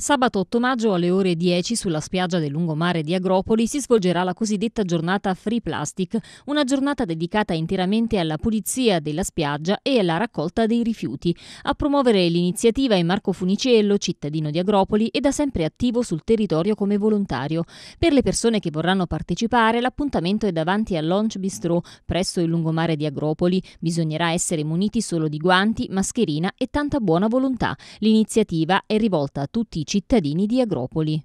Sabato 8 maggio alle ore 10 sulla spiaggia del lungomare di Agropoli si svolgerà la cosiddetta giornata Free Plastic, una giornata dedicata interamente alla pulizia della spiaggia e alla raccolta dei rifiuti. A promuovere l'iniziativa è Marco Funicello, cittadino di Agropoli e da sempre attivo sul territorio come volontario. Per le persone che vorranno partecipare l'appuntamento è davanti al Launch Bistro presso il lungomare di Agropoli. Bisognerà essere muniti solo di guanti, mascherina e tanta buona volontà. L'iniziativa è rivolta a tutti i cittadini di Agropoli.